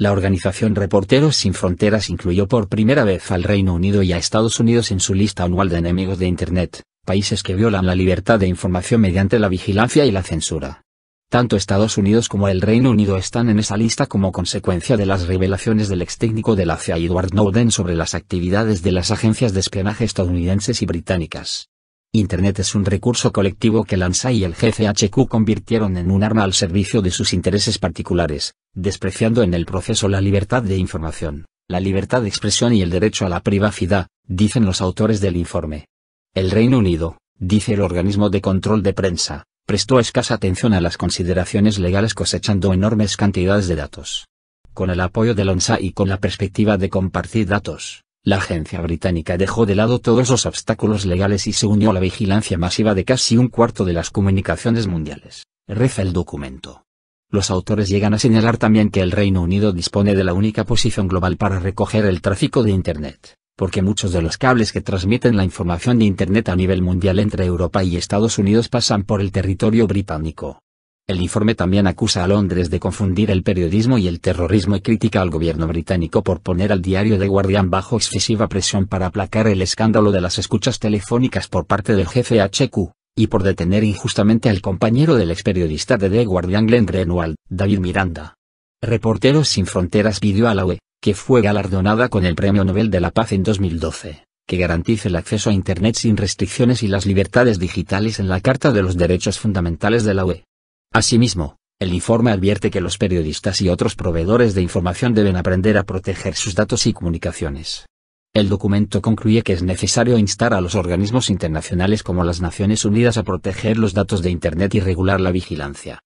La organización Reporteros Sin Fronteras incluyó por primera vez al Reino Unido y a Estados Unidos en su lista anual de enemigos de Internet, países que violan la libertad de información mediante la vigilancia y la censura. Tanto Estados Unidos como el Reino Unido están en esa lista como consecuencia de las revelaciones del ex técnico de la CIA Edward Snowden sobre las actividades de las agencias de espionaje estadounidenses y británicas. Internet es un recurso colectivo que la y el GCHQ convirtieron en un arma al servicio de sus intereses particulares, despreciando en el proceso la libertad de información, la libertad de expresión y el derecho a la privacidad, dicen los autores del informe. El Reino Unido, dice el organismo de control de prensa, prestó escasa atención a las consideraciones legales cosechando enormes cantidades de datos. Con el apoyo de ONSA y con la perspectiva de compartir datos, la agencia británica dejó de lado todos los obstáculos legales y se unió a la vigilancia masiva de casi un cuarto de las comunicaciones mundiales, reza el documento. Los autores llegan a señalar también que el Reino Unido dispone de la única posición global para recoger el tráfico de Internet, porque muchos de los cables que transmiten la información de Internet a nivel mundial entre Europa y Estados Unidos pasan por el territorio británico. El informe también acusa a Londres de confundir el periodismo y el terrorismo y critica al gobierno británico por poner al diario The Guardian bajo excesiva presión para aplacar el escándalo de las escuchas telefónicas por parte del jefe HQ y por detener injustamente al compañero del ex periodista de The Guardian Glenn Greenwald, David Miranda. Reporteros Sin Fronteras pidió a la UE, que fue galardonada con el Premio Nobel de la Paz en 2012, que garantice el acceso a Internet sin restricciones y las libertades digitales en la Carta de los Derechos Fundamentales de la UE. Asimismo, el informe advierte que los periodistas y otros proveedores de información deben aprender a proteger sus datos y comunicaciones, el documento concluye que es necesario instar a los organismos internacionales como las Naciones Unidas a proteger los datos de Internet y regular la vigilancia